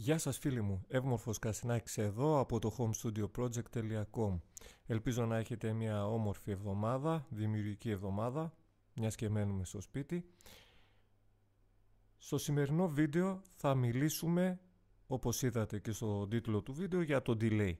Γεια σας φίλοι μου, Εύμορφος Κασινάκης εδώ από το homestudioproject.com Ελπίζω να έχετε μια όμορφη εβδομάδα, δημιουργική εβδομάδα, μιας και μένουμε στο σπίτι. Στο σημερινό βίντεο θα μιλήσουμε, όπως είδατε και στο τίτλο του βίντεο, για το delay.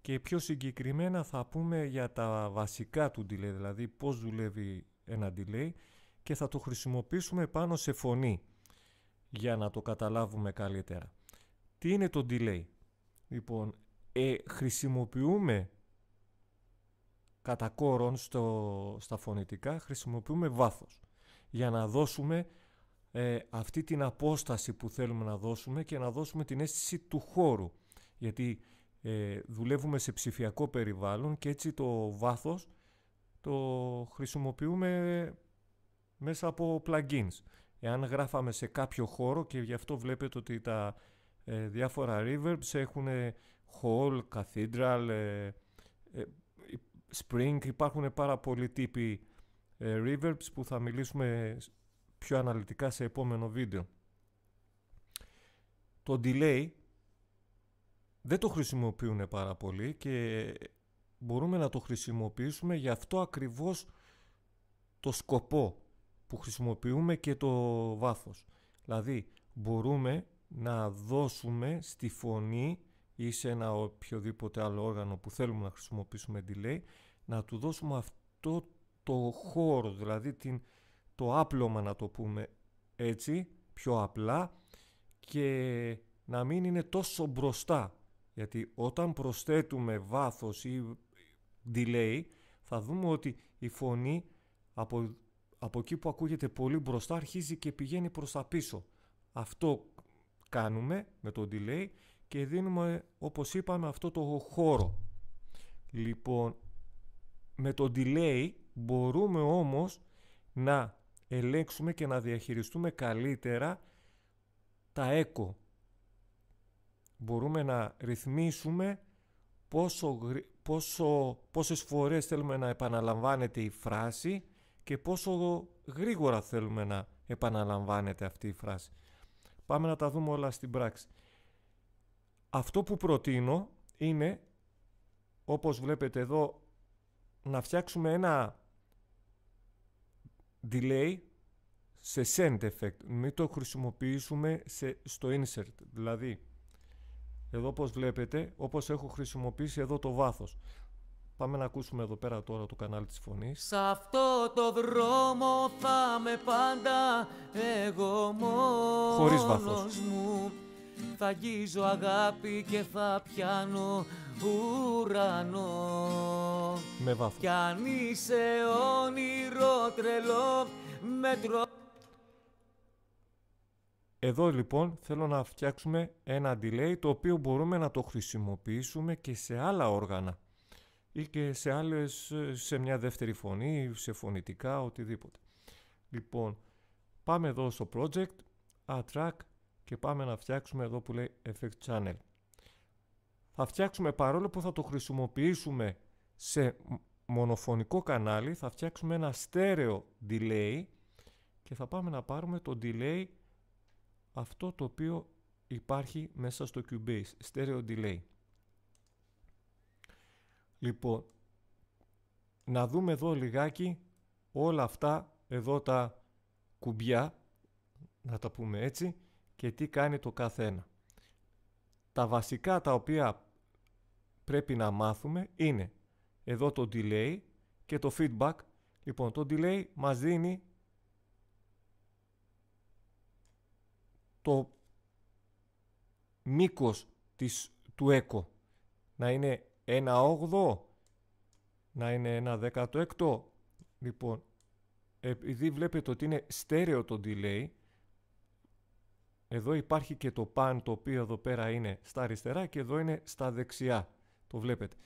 Και πιο συγκεκριμένα θα πούμε για τα βασικά του delay, δηλαδή πώς δουλεύει ένα delay και θα το χρησιμοποιήσουμε πάνω σε φωνή για να το καταλάβουμε καλύτερα. Τι είναι το delay. Λοιπόν, ε, χρησιμοποιούμε κατά κόρον στο, στα φωνητικά, χρησιμοποιούμε βάθος για να δώσουμε ε, αυτή την απόσταση που θέλουμε να δώσουμε και να δώσουμε την αίσθηση του χώρου. Γιατί ε, δουλεύουμε σε ψηφιακό περιβάλλον και έτσι το βάθος το χρησιμοποιούμε μέσα από plugins. Εάν γράφαμε σε κάποιο χώρο και γι' αυτό βλέπετε ότι τα ε, διάφορα reverbs, έχουν ε, hall, cathedral, ε, spring, υπάρχουν πάρα πολλοί τύποι reverbs που θα μιλήσουμε πιο αναλυτικά σε επόμενο βίντεο. Το delay δεν το χρησιμοποιούν πάρα πολύ και μπορούμε να το χρησιμοποιήσουμε για αυτό ακριβώς το σκοπό που χρησιμοποιούμε και το βάθος. Δηλαδή μπορούμε να δώσουμε στη φωνή ή σε ένα οποιοδήποτε άλλο όργανο που θέλουμε να χρησιμοποιήσουμε delay, να του δώσουμε αυτό το χώρο, δηλαδή την, το άπλωμα να το πούμε έτσι, πιο απλά και να μην είναι τόσο μπροστά. Γιατί όταν προσθέτουμε βάθος ή delay, θα δούμε ότι η φωνή από, από εκεί που ακούγεται πολύ μπροστά αρχίζει και πηγαίνει προς τα πίσω. Αυτό κάνουμε με το delay και δίνουμε όπως είπαμε αυτό το χώρο. Λοιπόν, με το delay μπορούμε όμως να ελέγξουμε και να διαχειριστούμε καλύτερα τα echo. Μπορούμε να ρυθμίσουμε πόσο, πόσο, πόσες φορές θέλουμε να επαναλαμβάνεται η φράση και πόσο γρήγορα θέλουμε να επαναλαμβάνεται αυτή η φράση. Πάμε να τα δούμε όλα στην πράξη. Αυτό που προτείνω είναι, όπως βλέπετε εδώ, να φτιάξουμε ένα delay σε send effect. Μην το χρησιμοποιήσουμε σε, στο insert. Δηλαδή, εδώ όπως βλέπετε, όπως έχω χρησιμοποιήσει εδώ το βάθος. Πάμε να ακούσουμε εδώ πέρα τώρα το κανάλι της φωνής. Σ' αυτό το δρόμο θα με πάντα εγώ μόνος Χωρίς μου. Θα αγγίζω αγάπη και θα πιάνω ουρανό. Με βάθος. Κι αν είσαι όνειρο τρελό με τρο... Εδώ λοιπόν θέλω να φτιάξουμε ένα delay το οποίο μπορούμε να το χρησιμοποιήσουμε και σε άλλα όργανα ή και σε άλλες σε μια δεύτερη φωνή, σε φωνητικά, οτιδήποτε. Λοιπόν, πάμε εδώ στο project, add και πάμε να φτιάξουμε εδώ που λέει effect channel. Θα φτιάξουμε παρόλο που θα το χρησιμοποιήσουμε σε μονοφωνικό κανάλι, θα φτιάξουμε ένα στέρεο delay και θα πάμε να πάρουμε το delay αυτό το οποίο υπάρχει μέσα στο Cubase, στέρεο delay. Λοιπόν, να δούμε εδώ λιγάκι όλα αυτά εδώ τα κουμπιά, να τα πούμε έτσι, και τι κάνει το καθένα. Τα βασικά τα οποία πρέπει να μάθουμε είναι εδώ το delay και το feedback. Λοιπόν, το delay μας δίνει το μήκος της, του echo. Να είναι ένα όγδο, να είναι ένα εκτό. Λοιπόν, επειδή βλέπετε ότι είναι στέρεο το delay, εδώ υπάρχει και το pan το οποίο εδώ πέρα είναι στα αριστερά και εδώ είναι στα δεξιά. Το βλέπετε.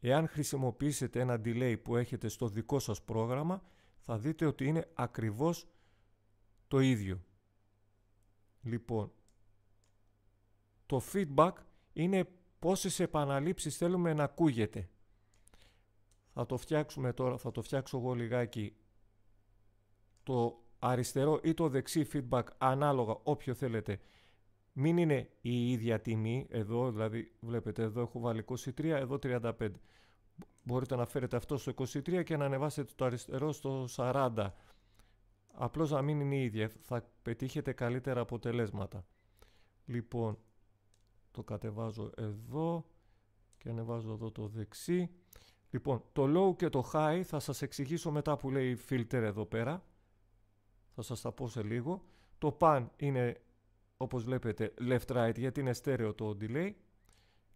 Εάν χρησιμοποιήσετε ένα delay που έχετε στο δικό σας πρόγραμμα, θα δείτε ότι είναι ακριβώς το ίδιο. Λοιπόν, το feedback είναι πόσες επαναλήψεις θέλουμε να ακούγεται. Θα το φτιάξουμε τώρα, θα το φτιάξω εγώ λιγάκι το αριστερό ή το δεξί feedback ανάλογα όποιο θέλετε. Μην είναι η ίδια τιμή εδώ, δηλαδή βλέπετε εδώ έχω βάλει 23, εδώ 35. Μπορείτε να φέρετε αυτό στο 23 και να ανεβάσετε το αριστερό στο 40. Απλώς να μην είναι η ίδια, θα πετύχετε καλύτερα αποτελέσματα. Λοιπόν, το κατεβάζω εδώ και ανεβάζω εδώ το δεξί. Λοιπόν, το low και το high θα σας εξηγήσω μετά που λέει filter εδώ πέρα. Θα σας τα πω σε λίγο. Το pan είναι όπως βλέπετε left-right γιατί είναι στέρεο το delay.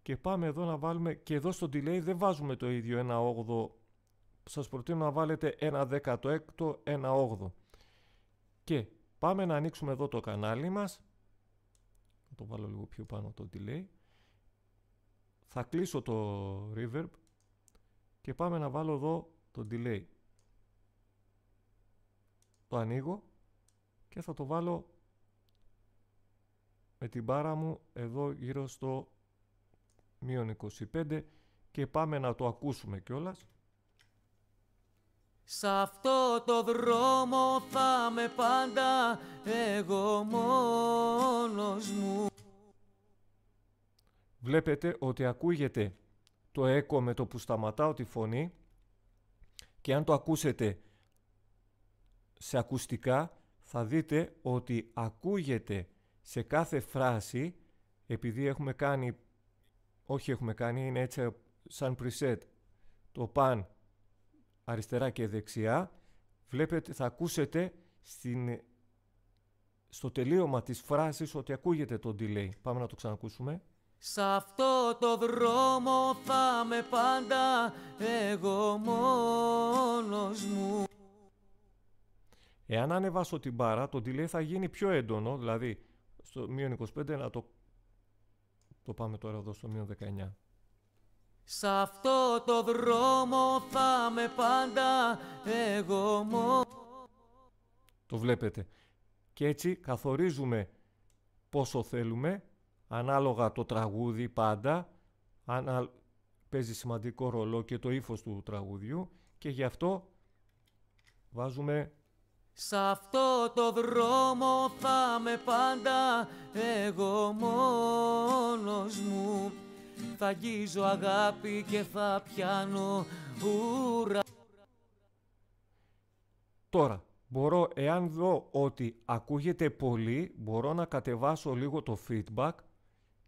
Και πάμε εδώ να βάλουμε και εδώ στο delay δεν βάζουμε το ίδιο ένα 8 σας προτείνω να βάλετε ένα ενα ένα Και πάμε να ανοίξουμε εδώ το κανάλι μας το βάλω λίγο πιο πάνω το delay. Θα κλείσω το reverb και πάμε να βάλω εδώ το delay. Το ανοίγω και θα το βάλω με την μπάρα μου εδώ γύρω στο μείον 25 και πάμε να το ακούσουμε κιόλας. Σ' αυτό το δρόμο θα πάντα εγώ μόνος μου βλέπετε ότι ακούγεται το έκο με το που σταματάω τη φωνή και αν το ακούσετε σε ακουστικά θα δείτε ότι ακούγεται σε κάθε φράση επειδή έχουμε κάνει, όχι έχουμε κάνει, είναι έτσι σαν preset το παν αριστερά και δεξιά βλέπετε, θα ακούσετε στην, στο τελείωμα της φράσης ότι ακούγεται το delay. Πάμε να το ξανακούσουμε. Σ' αυτό το δρόμο θα με πάντα εγώ μόνος μου. Εάν ανεβάσω την μπάρα, το delay θα γίνει πιο έντονο, δηλαδή στο μείον 25 να το... Το πάμε τώρα εδώ στο μείον 19. Σ' αυτό το δρόμο θα με πάντα εγώ μόνος Το βλέπετε. Και έτσι καθορίζουμε πόσο θέλουμε ανάλογα το τραγούδι πάντα, ανα... παίζει σημαντικό ρολό και το ύφος του τραγουδιού και γι' αυτό βάζουμε Σ' αυτό το δρόμο θα με πάντα εγώ μόνος μου Θα αγγίζω αγάπη και θα πιάνω ουρα Τώρα, μπορώ, εάν δω ότι ακούγεται πολύ, μπορώ να κατεβάσω λίγο το feedback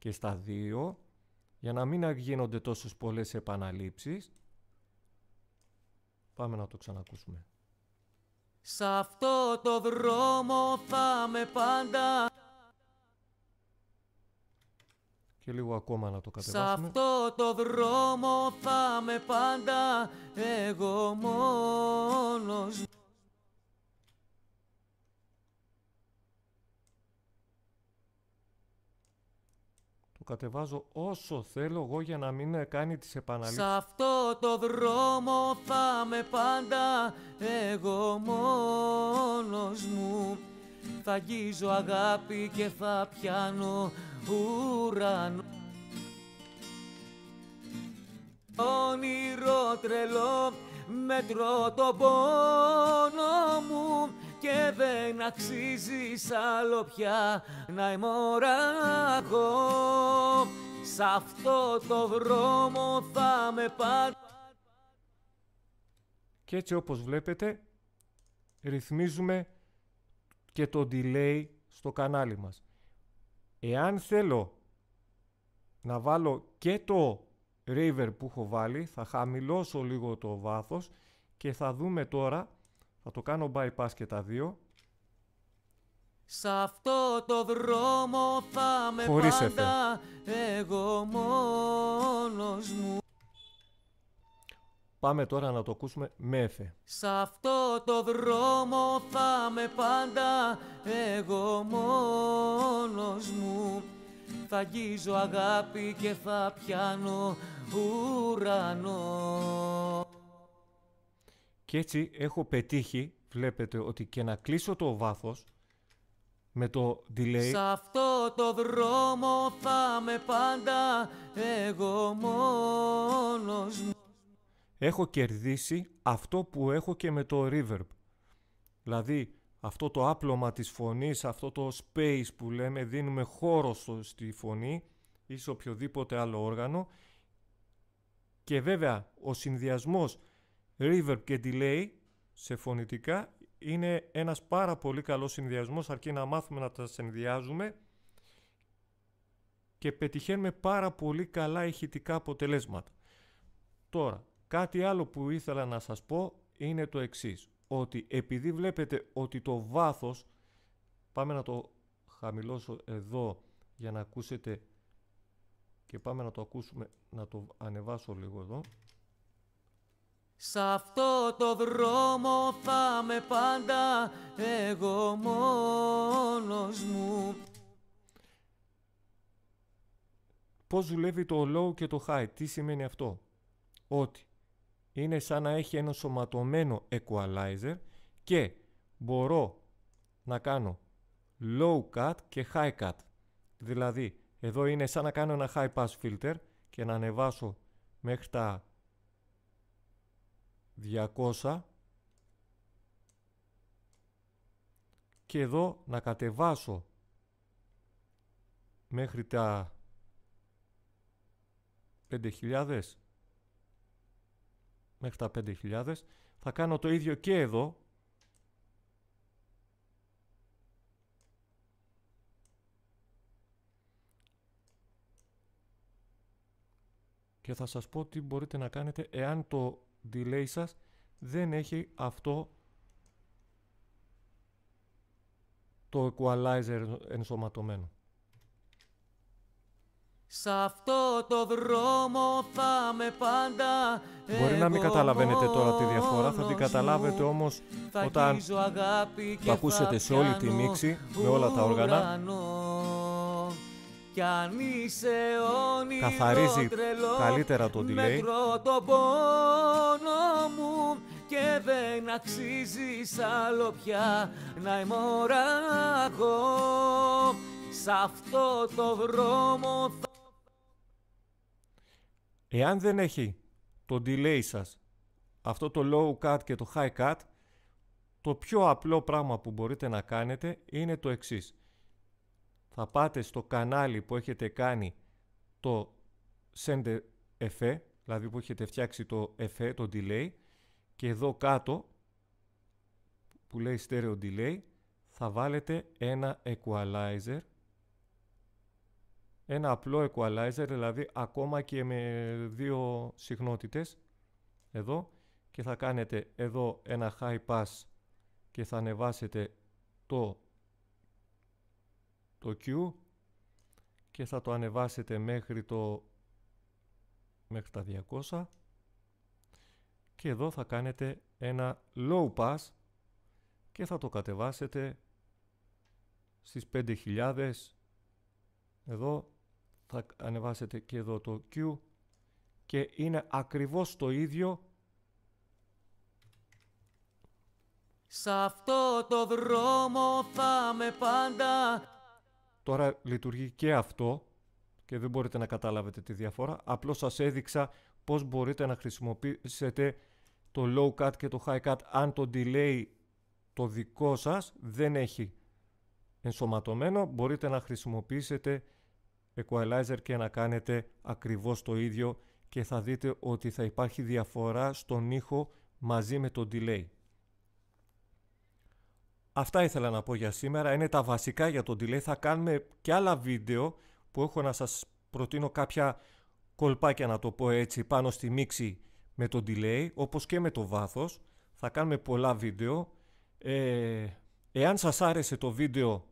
και στα δύο για να μην γίνονται τόσες πολλές επαναλήψεις. Πάμε να το ξανακούσουμε. Σ' αυτό το δρόμο θα με πάντα και λίγο ακόμα να το κατεβάσουμε. Σ' αυτό το δρόμο θα με πάντα εγώ μόνος κατεβάζω όσο θέλω εγώ για να μην κάνει τις επαναλήψεις. Σ' αυτό το δρόμο θα με πάντα εγώ μόνος μου. Θα αγγίζω αγάπη και θα πιάνω ουρανό. Όνειρο τρελό μετρώ το πόνο μου και δεν αξίζει άλλο πια να αιμορραγώ Σ' αυτό το δρόμο θα με πάρει Και έτσι όπως βλέπετε ρυθμίζουμε και το delay στο κανάλι μας. Εάν θέλω να βάλω και το reverb που έχω βάλει, θα χαμηλώσω λίγο το βάθος και θα δούμε τώρα θα το κάνω bypass και τα δύο. Σ' αυτό το δρόμο θα με πάντα εγώ μόνος μου. Πάμε τώρα να το ακούσουμε με εφέ. Σ' αυτό το δρόμο θα με πάντα εγώ μόνος μου. Θα αγγίζω αγάπη και θα πιάνω ουρανό. Και έτσι έχω πετύχει, βλέπετε, ότι και να κλείσω το βάθος με το delay. Σε αυτό το δρόμο θα με πάντα εγώ μόνος Έχω κερδίσει αυτό που έχω και με το reverb. Δηλαδή αυτό το άπλωμα της φωνής, αυτό το space που λέμε, δίνουμε χώρο στο, στη φωνή ή σε οποιοδήποτε άλλο όργανο. Και βέβαια ο συνδυασμός Reverb και delay σε φωνητικά είναι ένας πάρα πολύ καλός συνδυασμός αρκεί να μάθουμε να τα συνδυάζουμε και πετυχαίνουμε πάρα πολύ καλά ηχητικά αποτελέσματα. Τώρα, κάτι άλλο που ήθελα να σας πω είναι το εξής, ότι επειδή βλέπετε ότι το βάθος, πάμε να το χαμηλώσω εδώ για να ακούσετε και πάμε να το ακούσουμε, να το ανεβάσω λίγο εδώ, Σ' αυτό το δρόμο θα με πάντα εγώ μόνος μου. Πώς δουλεύει το low και το high, τι σημαίνει αυτό. Ότι είναι σαν να έχει ένα σωματωμένο equalizer και μπορώ να κάνω low cut και high cut. Δηλαδή, εδώ είναι σαν να κάνω ένα high pass filter και να ανεβάσω μέχρι τα 200 και εδώ να κατεβάσω μέχρι τα 5.000 μέχρι τα 5.000 θα κάνω το ίδιο και εδώ και θα σας πω τι μπορείτε να κάνετε εάν το delay σας δεν έχει αυτό το equalizer ενσωματωμένο. αυτό το δρόμο θα με πάντα Μπορεί να μην καταλαβαίνετε τώρα τη διαφορά, θα την καταλάβετε όμως όταν θα ακούσετε σε όλη τη μίξη με όλα τα όργανα. Κι αν είσαι όνειρο Καθαρίζει τρελό, καλύτερα το delay. Μέτρω το πόνο μου και δεν αξίζεις άλλο πια να ημωράγω. Σ' αυτό το δρόμο θα... Εάν δεν έχει το delay σας, αυτό το low cut και το high cut, το πιο απλό πράγμα που μπορείτε να κάνετε είναι το εξής θα πάτε στο κανάλι που έχετε κάνει το send effect, δηλαδή που έχετε φτιάξει το effect, το delay και εδώ κάτω που λέει stereo delay θα βάλετε ένα equalizer ένα απλό equalizer, δηλαδή ακόμα και με δύο συχνότητες εδώ και θα κάνετε εδώ ένα high pass και θα ανεβάσετε το το Q και θα το ανεβάσετε μέχρι το μέχρι τα 200 και εδώ θα κάνετε ένα low pass και θα το κατεβάσετε στις 5000 εδώ θα ανεβάσετε και εδώ το Q και είναι ακριβώς το ίδιο Σ' αυτό το δρόμο θα με πάντα Τώρα λειτουργεί και αυτό και δεν μπορείτε να καταλάβετε τη διαφορά. Απλώς σας έδειξα πώς μπορείτε να χρησιμοποιήσετε το low cut και το high cut αν το delay το δικό σας δεν έχει ενσωματωμένο μπορείτε να χρησιμοποιήσετε equalizer και να κάνετε ακριβώς το ίδιο και θα δείτε ότι θα υπάρχει διαφορά στον ήχο μαζί με το delay. Αυτά ήθελα να πω για σήμερα. Είναι τα βασικά για τον delay. Θα κάνουμε και άλλα βίντεο που έχω να σας προτείνω κάποια κολπάκια να το πω έτσι πάνω στη μίξη με τον delay όπως και με το βάθος. Θα κάνουμε πολλά βίντεο. Ε, εάν σας άρεσε το βίντεο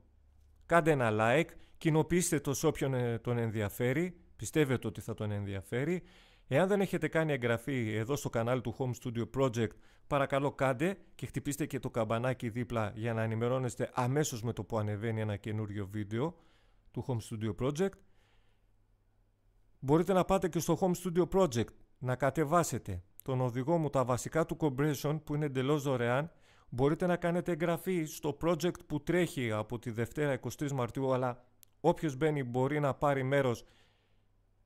κάντε ένα like, κοινοποιήστε το σε όποιον ε, τον ενδιαφέρει, πιστεύετε ότι θα τον ενδιαφέρει. Εάν δεν έχετε κάνει εγγραφή εδώ στο κανάλι του Home Studio Project, παρακαλώ κάντε και χτυπήστε και το καμπανάκι δίπλα για να ενημερώνεστε αμέσως με το που ανεβαίνει ένα καινούριο βίντεο του Home Studio Project. Μπορείτε να πάτε και στο Home Studio Project να κατεβάσετε τον οδηγό μου τα βασικά του compression που είναι εντελώς δωρεάν. Μπορείτε να κάνετε εγγραφή στο project που τρέχει από τη Δευτέρα 23 Μαρτίου αλλά όποιος μπαίνει μπορεί να πάρει μέρος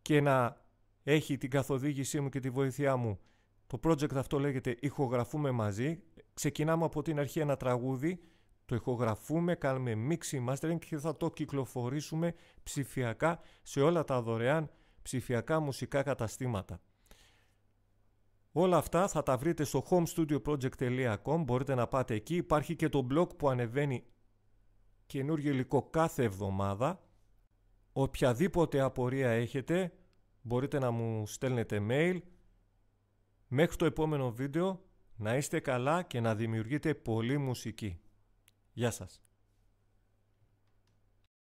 και να έχει την καθοδήγησή μου και τη βοήθειά μου. Το project αυτό λέγεται ηχογραφούμε μαζί. Ξεκινάμε από την αρχή ένα τραγούδι, το ηχογραφούμε, κάνουμε mixing, mastering και θα το κυκλοφορήσουμε ψηφιακά σε όλα τα δωρεάν ψηφιακά μουσικά καταστήματα. Όλα αυτά θα τα βρείτε στο homestudioproject.com, μπορείτε να πάτε εκεί. Υπάρχει και το blog που ανεβαίνει καινούργιο υλικό κάθε εβδομάδα. Οποιαδήποτε απορία έχετε, μπορείτε να μου στέλνετε mail. Μέχρι το επόμενο βίντεο να είστε καλά και να δημιουργείτε πολύ μουσική. Γεια σας.